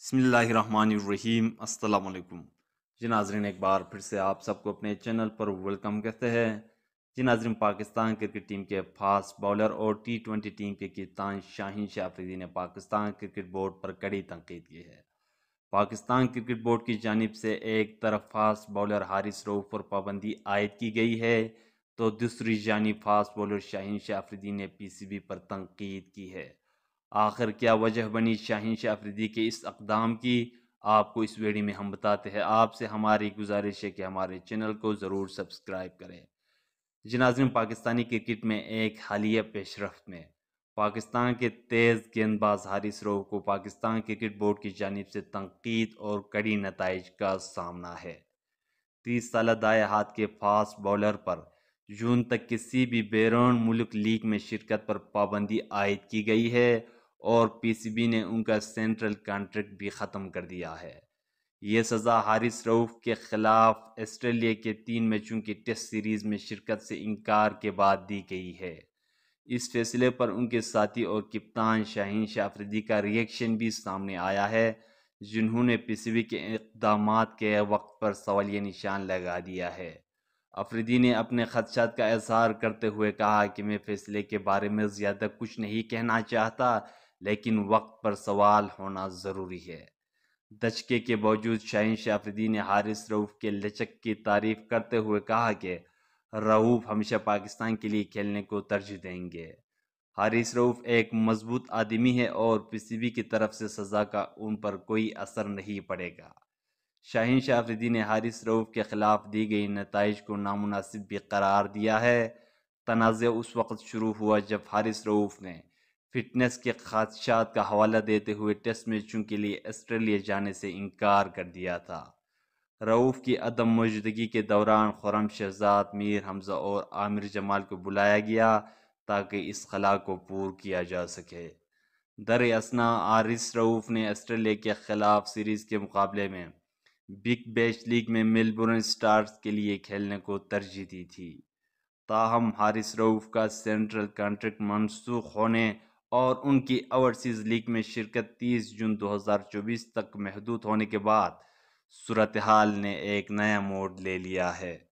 बसमीम् अल्लाम जी नाजरन एक बार फिर से आप सबको अपने चैनल पर वेलकम कहते हैं जी नाजरीन पाकिस्तान क्रिकेट टीम के फास्ट बॉलर और टी ट्वेंटी टीम के कप्तान शाहीन शाफरीदी ने पाकिस्तान क्रिकेट बोर्ड पर कड़ी तनकीद की है पाकिस्तान क्रिकेट बोर्ड की जानब से एक तरफ फास्ट बॉलर हारिस रऊफ पर पाबंदी आयद की गई है तो दूसरी जानब फास्ट बॉलर शाहीन शाफरीदी ने पी सी बी पर तनकीद की है आखिर क्या वजह बनी शाहीन शाह अफरीदी के इस अकदाम की आपको इस वीडियो में हम बताते हैं आपसे हमारी गुजारिश है कि हमारे चैनल को ज़रूर सब्सक्राइब करें जनाजिम पाकिस्तानी क्रिकेट में एक हालिया पेशरफ में पाकिस्तान के तेज़ गेंदबाज हारिस रोह को पाकिस्तान क्रिकेट बोर्ड की जानब से तनकीद और कड़ी नतज का सामना है तीस साल दाए हाथ के फास्ट बॉलर पर जून तक किसी भी बैरून मुल्क लीग में शिरकत पर पाबंदी आयद की गई है और पीसीबी ने उनका सेंट्रल कॉन्ट्रैक्ट भी ख़त्म कर दिया है ये सज़ा हारिस रऊफ़ के ख़िलाफ़ ऑस्ट्रेलिया के तीन मैचों की टेस्ट सीरीज़ में शिरकत से इनकार के बाद दी गई है इस फैसले पर उनके साथी और कप्तान शाहीन शाफरीदी का रिएक्शन भी सामने आया है जिन्होंने पीसीबी के इकदाम के वक्त पर सवालिया निशान लगा दिया है अफरीदी ने अपने खदशात का इजहार करते हुए कहा कि मैं फैसले के बारे में ज़्यादा कुछ नहीं कहना चाहता लेकिन वक्त पर सवाल होना ज़रूरी है दचके के बावजूद शाहिन शाफिदी ने हारिस रऊफ़ के लचक की तारीफ करते हुए कहा कि रऊफ़ हमेशा पाकिस्तान के लिए खेलने को तरजीह देंगे हारिस रऊफ़ एक मजबूत आदमी है और पीसीबी की तरफ से सज़ा का उन पर कोई असर नहीं पड़ेगा शाहिन शाफिदी ने हारिस रऊफ़ के ख़िलाफ़ दी गई नतज को नामनासिब भी करार दिया है तनाज़ उस वक्त शुरू हुआ जब हारिस रऊफ़ ने फिटनेस के खदशात का हवाला देते हुए टेस्ट मैचों के लिए ऑस्ट्रेलिया जाने से इनकार कर दिया था रऊफ़ की अदम मौजूदगी के दौरान खुरम शहजाद मीर हमजा और आमिर जमाल को बुलाया गया ताकि इस खला को पूर किया जा सके दर असना आरिस रऊफ़ ने ऑस्ट्रेलिया के ख़िलाफ़ सीरीज़ के मुकाबले में बिग बैश लीग में मेलबोर्न स्टार्स के लिए खेलने को तरजीह दी थी ताहम हारिस रऊफ़ का सेंट्रल कॉन्ट्रैक्ट मनसूख होने और उनकी ओवरसीज लीग में शिरकत 30 जून 2024 तक महदूद होने के बाद सूरत हाल ने एक नया मोड़ ले लिया है